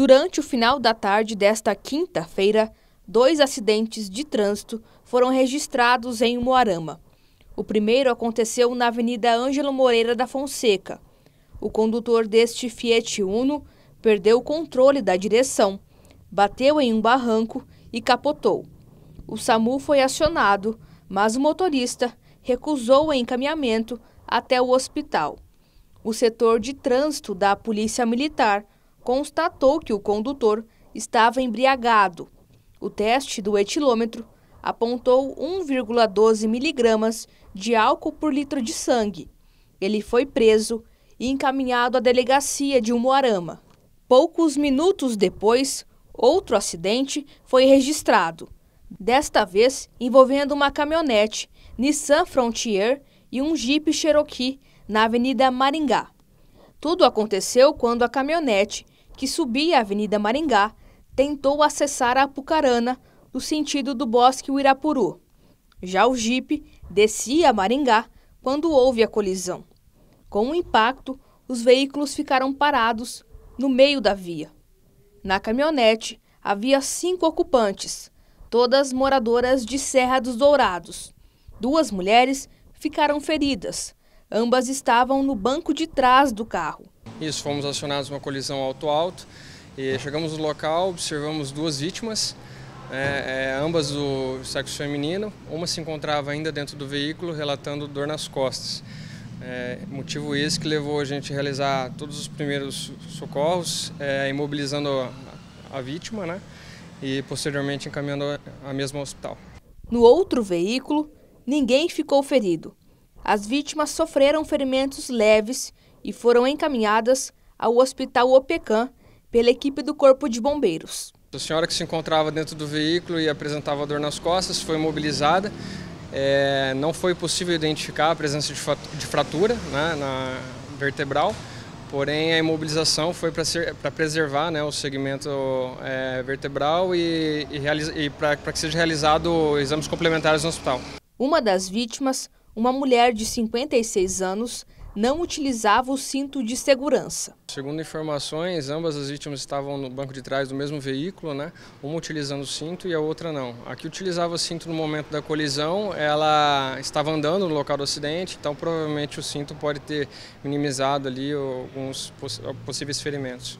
Durante o final da tarde desta quinta-feira, dois acidentes de trânsito foram registrados em Moarama. O primeiro aconteceu na Avenida Ângelo Moreira da Fonseca. O condutor deste Fiat Uno perdeu o controle da direção, bateu em um barranco e capotou. O SAMU foi acionado, mas o motorista recusou o encaminhamento até o hospital. O setor de trânsito da Polícia Militar constatou que o condutor estava embriagado. O teste do etilômetro apontou 1,12 miligramas de álcool por litro de sangue. Ele foi preso e encaminhado à delegacia de Umuarama. Poucos minutos depois, outro acidente foi registrado, desta vez envolvendo uma caminhonete Nissan Frontier e um Jeep Cherokee na Avenida Maringá. Tudo aconteceu quando a caminhonete que subia a Avenida Maringá, tentou acessar a Apucarana no sentido do Bosque Uirapuru. Já o Jeep descia a Maringá quando houve a colisão. Com o impacto, os veículos ficaram parados no meio da via. Na caminhonete havia cinco ocupantes, todas moradoras de Serra dos Dourados. Duas mulheres ficaram feridas. Ambas estavam no banco de trás do carro. Isso, fomos acionados uma colisão alto-alto e chegamos no local, observamos duas vítimas, é, é, ambas do sexo feminino. Uma se encontrava ainda dentro do veículo relatando dor nas costas. É, motivo esse que levou a gente a realizar todos os primeiros socorros, é, imobilizando a, a vítima né, e posteriormente encaminhando a mesma ao hospital. No outro veículo, ninguém ficou ferido. As vítimas sofreram ferimentos leves e foram encaminhadas ao Hospital Opecan pela equipe do Corpo de Bombeiros. A senhora que se encontrava dentro do veículo e apresentava dor nas costas foi mobilizada. É, não foi possível identificar a presença de fratura né, na vertebral, porém a imobilização foi para preservar né, o segmento é, vertebral e, e, e para que seja realizado exames complementares no hospital. Uma das vítimas, uma mulher de 56 anos, não utilizava o cinto de segurança. Segundo informações, ambas as vítimas estavam no banco de trás do mesmo veículo, né? uma utilizando o cinto e a outra não. A que utilizava o cinto no momento da colisão, ela estava andando no local do acidente, então provavelmente o cinto pode ter minimizado ali alguns possíveis ferimentos.